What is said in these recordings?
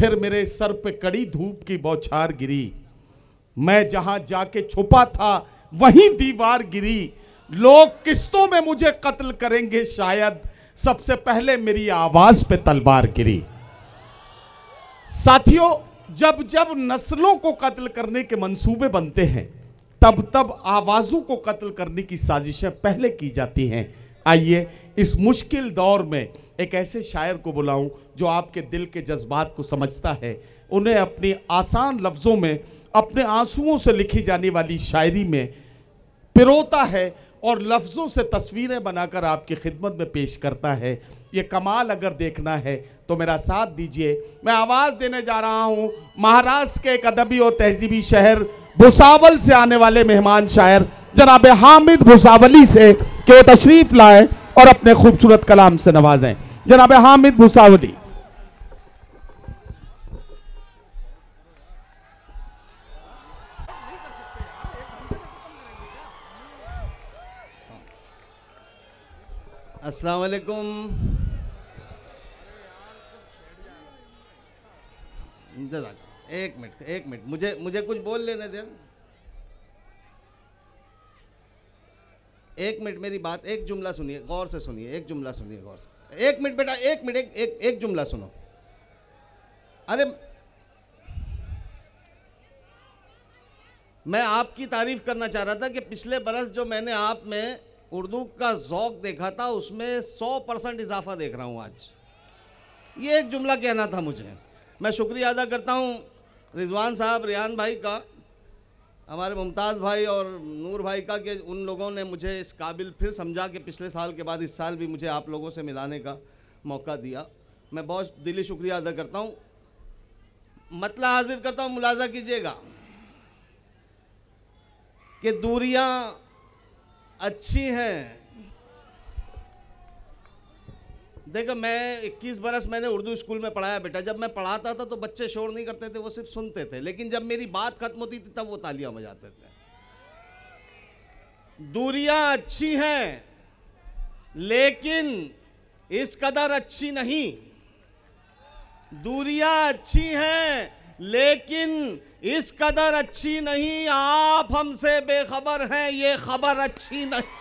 फिर मेरे सर पे कड़ी धूप की बौछार गिरी मैं जहां जाके छुपा था वहीं दीवार गिरी लोग किस्तों में मुझे कत्ल करेंगे शायद सबसे पहले मेरी आवाज पे तलवार गिरी साथियों जब जब नस्लों को कत्ल करने के मंसूबे बनते हैं तब तब आवाजों को कत्ल करने की साजिशें पहले की जाती हैं आइए इस मुश्किल दौर में एक ऐसे शायर को बुलाऊं जो आपके दिल के जज्बात को समझता है उन्हें अपनी आसान लफ्ज़ों में अपने आंसुओं से लिखी जाने वाली शायरी में पिरोता है और लफ्ज़ों से तस्वीरें बनाकर आपकी खिदमत में पेश करता है ये कमाल अगर देखना है तो मेरा साथ दीजिए मैं आवाज़ देने जा रहा हूँ महाराष्ट्र के एक अदबी और तहजीबी शहर भुसावल से आने वाले मेहमान शायर जनाब हामिद भुसावली से कि वो तशरीफ लाए और अपने खूबसूरत कलाम से नवाजें जनाब हामिद भुसावली असलकुम एक मिनट एक मिनट मुझे मुझे कुछ बोल लेने दें एक मिनट मेरी बात एक जुमला सुनिए गौर से सुनिए एक जुमला सुनिए गौर से एक मिनट बेटा एक मिनट एक, एक, एक जुमला सुनो अरे मैं आपकी तारीफ करना चाह रहा था कि पिछले बरस जो मैंने आप में उर्दू का जौक देखा था उसमें सौ परसेंट इजाफा देख रहा हूं आज ये एक जुमला कहना था मुझे मैं शुक्रिया अदा करता हूँ रिजवान साहब रियान भाई का हमारे मुमताज़ भाई और नूर भाई का कि उन लोगों ने मुझे इस काबिल फिर समझा कि पिछले साल के बाद इस साल भी मुझे आप लोगों से मिलाने का मौका दिया मैं बहुत दिली शुक्रिया अदा करता हूँ मतला हाजिर करता हूँ मुलाजा कीजिएगा कि दूरियाँ अच्छी हैं देखो मैं 21 बरस मैंने उर्दू स्कूल में पढ़ाया बेटा जब मैं पढ़ाता था तो बच्चे शोर नहीं करते थे वो सिर्फ सुनते थे लेकिन जब मेरी बात खत्म होती थी तब वो तालियां बजाते थे दूरियां अच्छी हैं लेकिन इस कदर अच्छी नहीं दूरियां अच्छी हैं लेकिन इस कदर अच्छी नहीं आप हमसे बेखबर हैं ये खबर अच्छी नहीं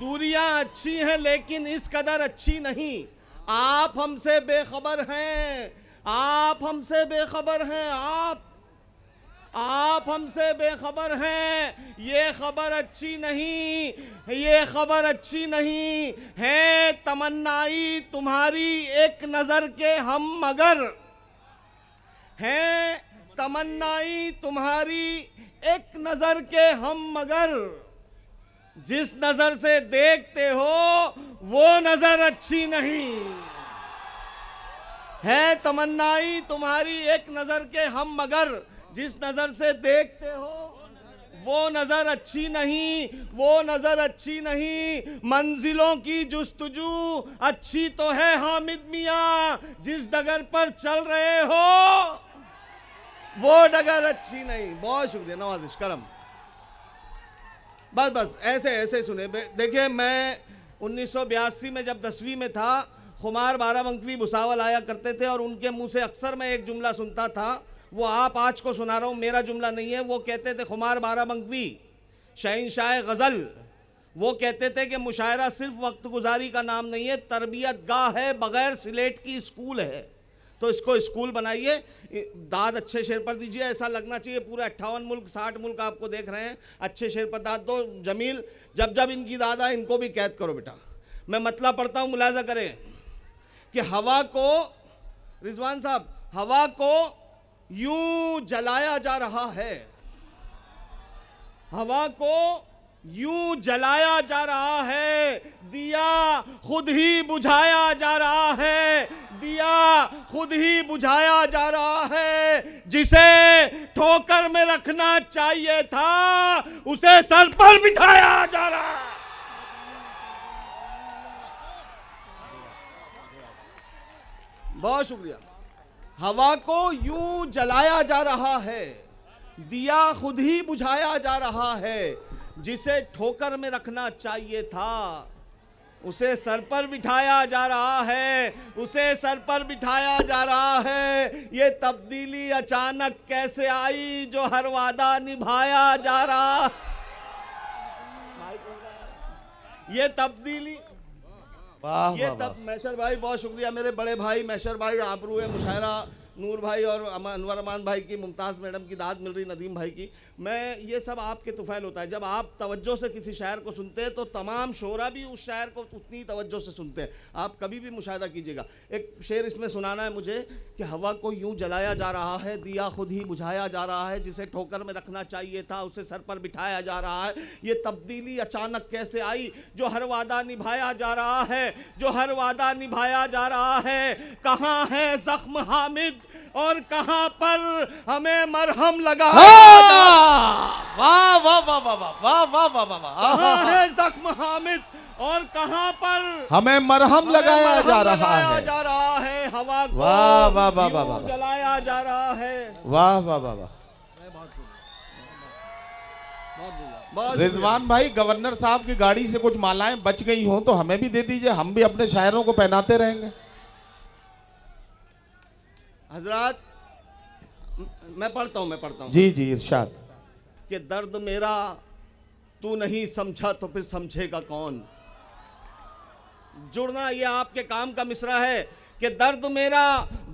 दूरियां अच्छी हैं लेकिन इस कदर अच्छी नहीं आप हमसे बेखबर हैं आप हमसे बेखबर हैं आप आप हमसे बेखबर हैं ये खबर अच्छी नहीं ये खबर अच्छी नहीं है तमन्नाई तुम्हारी एक नज़र के हम मगर हैं तमन्नाई तुम्हारी एक नज़र के हम मगर जिस नजर से देखते हो वो नजर अच्छी नहीं है तमन्नाई तुम्हारी एक नजर के हम मगर जिस नजर से देखते हो वो नजर अच्छी नहीं वो नजर अच्छी नहीं मंजिलों की जुस्तजू अच्छी तो है हामिद मिया जिस डगर पर चल रहे हो वो डगर अच्छी नहीं बहुत शुक्रिया नवाजिश करम बस बस ऐसे ऐसे सुने देखिए मैं उन्नीस में जब दसवीं में था खुमार बाराबंकवी भुसावल आया करते थे और उनके मुंह से अक्सर मैं एक जुमला सुनता था वो आप आज को सुना रहा हूँ मेरा जुमला नहीं है वो कहते थे खुमार बाराबंकवी शहन शाह गज़ल वो कहते थे कि मुशायरा सिर्फ वक्त गुजारी का नाम नहीं है तरबियत गाह है बग़ैर सिलेट की स्कूल है तो इसको स्कूल बनाइए दाद अच्छे शेर पर दीजिए ऐसा लगना चाहिए पूरा अट्ठावन मुल्क साठ मुल्क आपको देख रहे हैं अच्छे शेर पर दाद दो तो जमील जब जब इनकी दाद आए इनको भी कैद करो बेटा मैं मतला पढ़ता हूँ मुलाजा करें कि हवा को रिजवान साहब हवा को यूं जलाया जा रहा है हवा को यूं जलाया जा रहा है दिया खुद ही बुझाया जा रहा है दिया खुद ही बुझाया जा रहा है जिसे ठोकर में रखना चाहिए था उसे सर पर बिठाया जा रहा है बहुत शुक्रिया हवा को यूं जलाया जा रहा है दिया खुद ही बुझाया जा रहा है जिसे ठोकर में रखना चाहिए था उसे सर पर बिठाया जा रहा है उसे सर पर बिठाया जा रहा है ये तब्दीली अचानक कैसे आई जो हर वादा निभाया जा रहा ये तब्दीली वाह ये तब मैशर भाई बहुत शुक्रिया मेरे बड़े भाई मैशर भाई आप रूए मुशायरा नूर भाई और अनवर अमान भाई की मुमताज़ मैडम की दाद मिल रही नदीम भाई की मैं ये सब आपके तुफैल होता है जब आप तवज्जो से किसी शायर को सुनते हैं तो तमाम शोरा भी उस शायर को उतनी तवज्जो से सुनते हैं आप कभी भी मुशाह कीजिएगा एक शेर इसमें सुनाना है मुझे कि हवा को यूँ जलाया जा रहा है दिया खुद ही बुझाया जा रहा है जिसे ठोकर में रखना चाहिए था उसे सर पर बिठाया जा रहा है ये तब्दीली अचानक कैसे आई जो हर वादा निभाया जा रहा है जो हर वादा निभाया जा रहा है कहाँ है ज़ख्म हामिद और कहां पर हमें मरहम लगा वाह वाह वाह वाह वाह वाह वाह वाह वाह है जख्म हामिद और कहां पर हमें मरहम लगाया मरहम जा रहा है जा रहा है हवा वाह वाह वाह वाह वाह जलाया जा रहा है वाह वाह वाह वाह रिजवान भाई गवर्नर साहब की गाड़ी से कुछ मालाएं बच गई हो तो हमें भी दे दीजिए हम भी अपने शायरों को पहनाते रहेंगे हजरत मैं पढ़ता हूँ मैं पढ़ता हूँ जी जी इरशाद कि दर्द मेरा तू नहीं समझा तो फिर समझेगा कौन जुड़ना ये आपके काम का मिश्रा है कि दर्द मेरा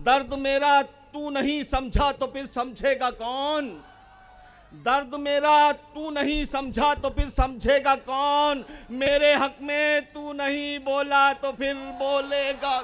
दर्द मेरा तू नहीं समझा तो फिर समझेगा कौन दर्द मेरा तू नहीं समझा तो फिर समझेगा कौन मेरे हक में तू नहीं बोला तो फिर बोलेगा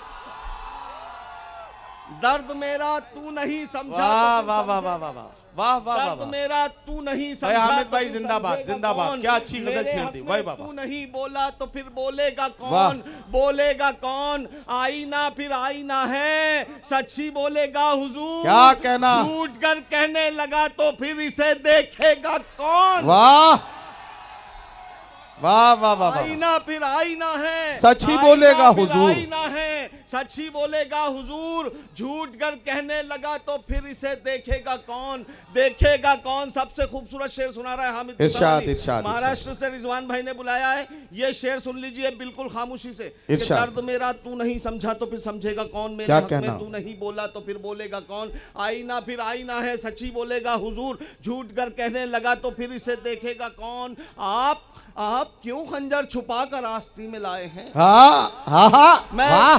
दर्द मेरा तू नहीं समझा वाह तो वाह वाह वाह वाह वाह वाह वाह मेरा तू नहीं समझा तो भाई जिंदाबाद जिंदाबाद क्या अच्छी गजल छेड़ दी भाई बाबा तू नहीं बोला तो फिर बोलेगा कौन बोलेगा कौन आईना फिर आईना है सच्ची बोलेगा हुजूर क्या कहना झूठ कर कहने लगा तो फिर इसे देखेगा कौन वाह वाह वाह वाह आईना फिर आईना है सच ही बोलेगा हुजूर आईना सच ही बोलेगा हुजूर झूठ कर कहने लगा तो फिर इसे देखेगा कौन देखेगा कौन सबसे खूबसूरत शेर सुना रहा है हामिद महाराष्ट्र से रिजवान भाई ने बुलाया है ये शेर सुन लीजिए बिल्कुल खामोशी से दर्द मेरा तू नहीं समझा तो फिर समझेगा कौन मेरे हक में तू नहीं बोला तो फिर बोलेगा कौन आईना फिर आईना है सची बोलेगा हुजूर झूठ कर कहने लगा तो फिर इसे देखेगा कौन आप आप क्यों खंजर छुपा कर आस्ती में लाए हैं हाँ, हाँ, हाँ, मैं हाँ,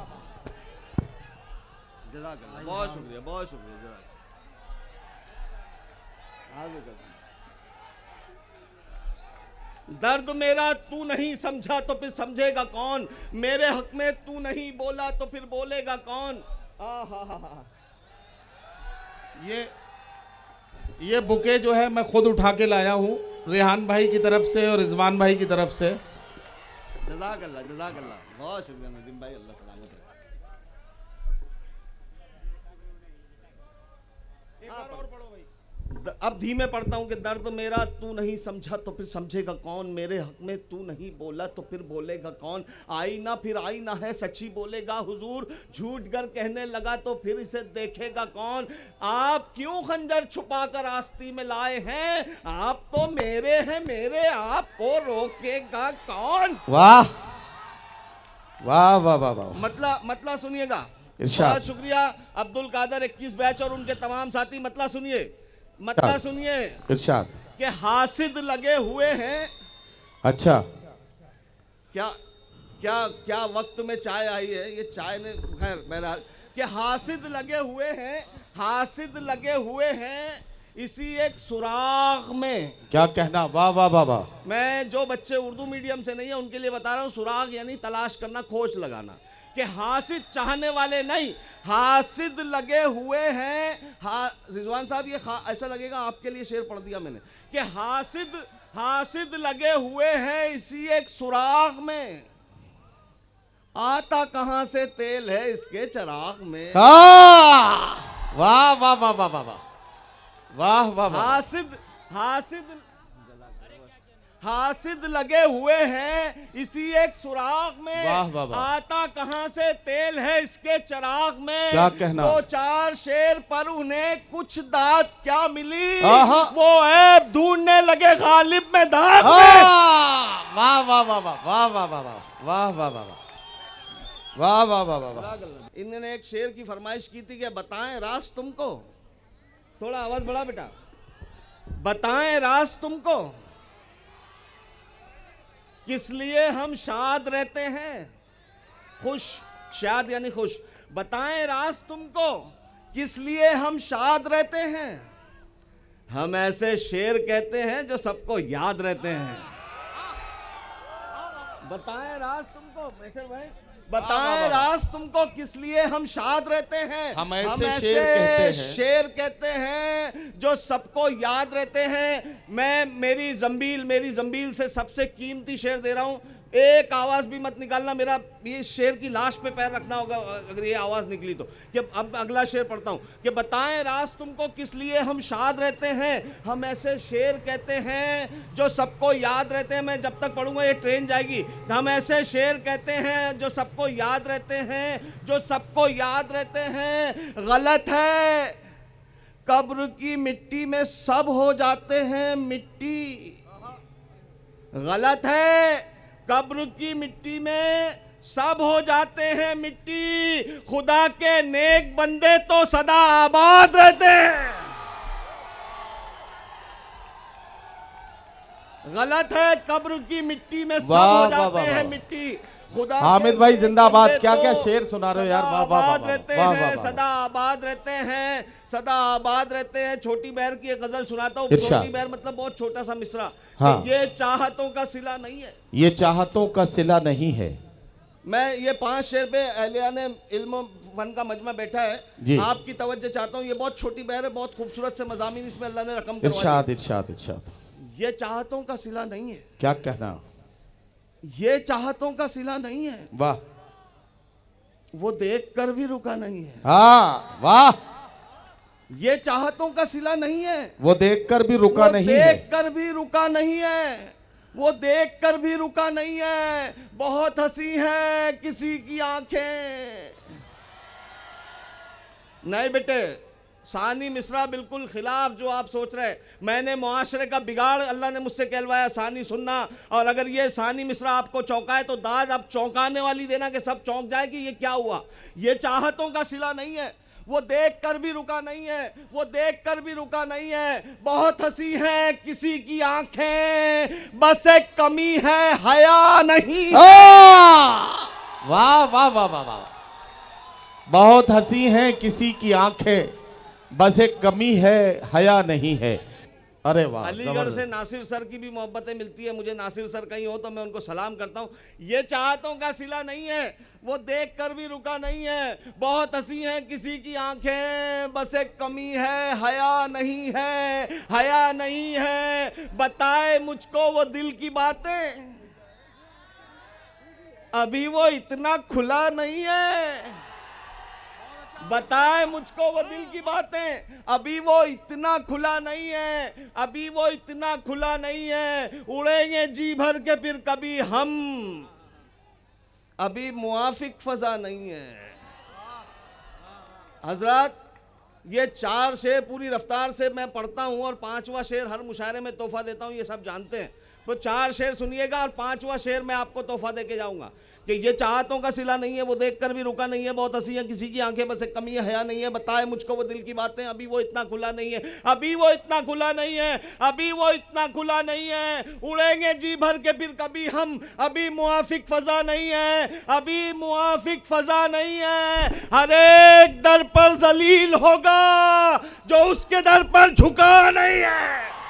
बहुत शुक्रिया बहुत शुक्रिया जरा दर्द मेरा तू नहीं समझा तो फिर समझेगा कौन मेरे हक में तू नहीं बोला तो फिर बोलेगा कौन आ हा हा ये ये बुके जो है मैं खुद उठा के लाया हूँ रेहान भाई की तरफ से और रिजवान भाई की तरफ से जजाक अल्लाह जजाक अल्लाह बहुत शुक्रिया नदीम भाई अल्लाह सलामत हाँ, अब धीमे पढ़ता हूँ कि दर्द मेरा तू नहीं समझा तो फिर समझेगा कौन मेरे हक में तू नहीं बोला तो फिर बोलेगा कौन आई ना फिर आई ना है सच्ची बोलेगा हुजूर झूठ कर कहने लगा तो फिर इसे देखेगा कौन आप क्यों खंजर छुपा कर आस्ती में लाए हैं आप तो मेरे हैं मेरे आप को रोकेगा कौन वाह वाह वाह वाह वाह मतलब मतलब सुनिएगा बहुत शुक्रिया अब्दुल कादर 21 बैच और उनके तमाम साथी मतला सुनिए मतला सुनिए इरशाद के हासिद लगे हुए हैं अच्छा क्या क्या क्या वक्त में चाय आई है ये चाय ने खैर बहरहाल के हासिद लगे हुए हैं हासिद लगे हुए हैं इसी एक सुराग में क्या कहना वाह वाह वाह वाह मैं जो बच्चे उर्दू मीडियम से नहीं है उनके लिए बता रहा हूँ सुराग यानी तलाश करना खोज लगाना कि हासिद चाहने वाले नहीं हासिद लगे हुए हैं हा रिजवान साहब ये ऐसा लगेगा आपके लिए शेर पढ़ दिया मैंने कि हासिद हासिद लगे हुए हैं इसी एक सुराख में आता कहां से तेल है इसके चराग में हाँ! वाह वाह वाह वाह वाह वाह वाह वाह हासिद हासिद हासिद लगे हुए हैं इसी एक सुराख में वाह, वाह, वाह। आता कहां से तेल है इसके चराग में क्या कहना दो चार शेर पर उन्हें कुछ दात क्या मिली वो ऐप ढूंढने लगे गालिब में दात वाह वाह वाह वाह वाह वाह वाह वाह वाह वाह वाह वाह वाह वाह वाह वाह वाह इन्होंने एक शेर की फरमाइश की थी कि बताएं रास तुमको थोड़ा आवाज बढ़ा बेटा बताएं रास तुमको किस लिए हम शाद रहते हैं खुश शाद यानी खुश बताएं राज तुमको किस लिए हम शाद रहते हैं हम ऐसे शेर कहते हैं जो सबको याद रहते हैं बताएं राज तुमको मैसर भाई बताएं राज तुमको किस लिए हम शाद रहते हैं हम ऐसे, हम ऐसे शेर, कहते हैं। शेर कहते हैं जो सबको याद रहते हैं मैं मेरी जम्बील मेरी जम्बील से सबसे कीमती शेर दे रहा हूं एक आवाज भी मत निकालना मेरा ये शेर की लाश पे पैर रखना होगा अगर ये आवाज निकली तो कि अब अगला शेर पढ़ता हूं कि बताएं रास तुमको किस लिए हम शाद रहते हैं हम ऐसे शेर कहते हैं जो सबको याद रहते हैं मैं जब तक पढ़ूंगा ये ट्रेन जाएगी हम ऐसे शेर कहते हैं जो सबको याद रहते हैं जो सबको याद रहते हैं गलत है कब्र की मिट्टी में सब हो जाते हैं मिट्टी गलत है कब्र की मिट्टी में सब हो जाते हैं मिट्टी खुदा के नेक बंदे तो सदा आबाद रहते हैं गलत है कब्र की मिट्टी में सब हो जाते हैं मिट्टी खुदा हामिद भाई जिंदाबाद तो क्या क्या शेर सुना रहे हो यार वाह वाह रहते हैं सदा आबाद रहते हैं सदा आबाद रहते हैं छोटी बहर की एक गजल सुनाता हूँ छोटी बहर मतलब बहुत छोटा सा मिश्रा हाँ। ये चाहतों का सिला नहीं है ये चाहतों का सिला नहीं है मैं ये पांच शेर पे अहलिया ने इल्म वन का मजमा बैठा है आपकी तवज्जो चाहता हूँ ये बहुत छोटी बहर है बहुत खूबसूरत से मजामी इसमें अल्लाह ने रकम इर्शाद इर्शाद इर्शाद ये चाहतों का सिला नहीं है क्या कहना ये चाहतों का सिला नहीं है वाह वो देख कर भी रुका नहीं है हा वाह ये चाहतों का सिला नहीं है वो देख कर भी रुका नहीं देख है कर भी रुका नहीं है वो देख कर भी रुका नहीं है बहुत हंसी है किसी की आंखें नहीं बेटे सानी मिश्रा बिल्कुल खिलाफ जो आप सोच रहे हैं मैंने मुआशरे का बिगाड़ अल्लाह ने मुझसे कहलवाया सानी सुनना और अगर ये सानी मिश्रा आपको चौंकाए तो दाद आप चौंकाने वाली देना कि सब चौंक जाए कि ये क्या हुआ ये चाहतों का सिला नहीं है वो देख कर भी रुका नहीं है वो देख कर भी रुका नहीं है बहुत हंसी है किसी की आंखें बस एक कमी है हया नहीं हाँ! वाह वाह वाह वाह वाह बहुत हंसी है किसी की आंखें बस एक कमी है हया नहीं है अरे वाह अलीगढ़ से नासिर सर की भी मोहब्बतें मिलती है मुझे नासिर सर कहीं हो तो मैं उनको सलाम करता हूँ ये चाहतों का सिला नहीं है वो देख कर भी रुका नहीं है बहुत हंसी है किसी की आंखें बस एक कमी है हया नहीं है हया नहीं है बताए मुझको वो दिल की बातें अभी वो इतना खुला नहीं है बताए मुझको वो दिल की बातें अभी वो इतना खुला नहीं है अभी वो इतना खुला नहीं है उड़ेंगे जी भर के फिर कभी हम अभी मुआफिक फजा नहीं है हजरत ये चार शेर पूरी रफ्तार से मैं पढ़ता हूं और पांचवा शेर हर मुशायरे में तोहफा देता हूं ये सब जानते हैं तो चार शेर सुनिएगा और पांचवा शेर मैं आपको तोहफा दे के कि ये चाहतों का सिला नहीं है वो देखकर भी रुका नहीं है बहुत हंसी है किसी की आंखें बस एक कमी हया नहीं है बताए मुझको वो दिल की बातें अभी वो इतना खुला नहीं है अभी वो इतना खुला नहीं है अभी वो इतना खुला नहीं है उड़ेंगे जी भर के फिर कभी हम अभी मुआफिक फजा नहीं है अभी मुआफिक फजा नहीं है हर एक दर पर जलील होगा जो उसके दर पर झुका नहीं है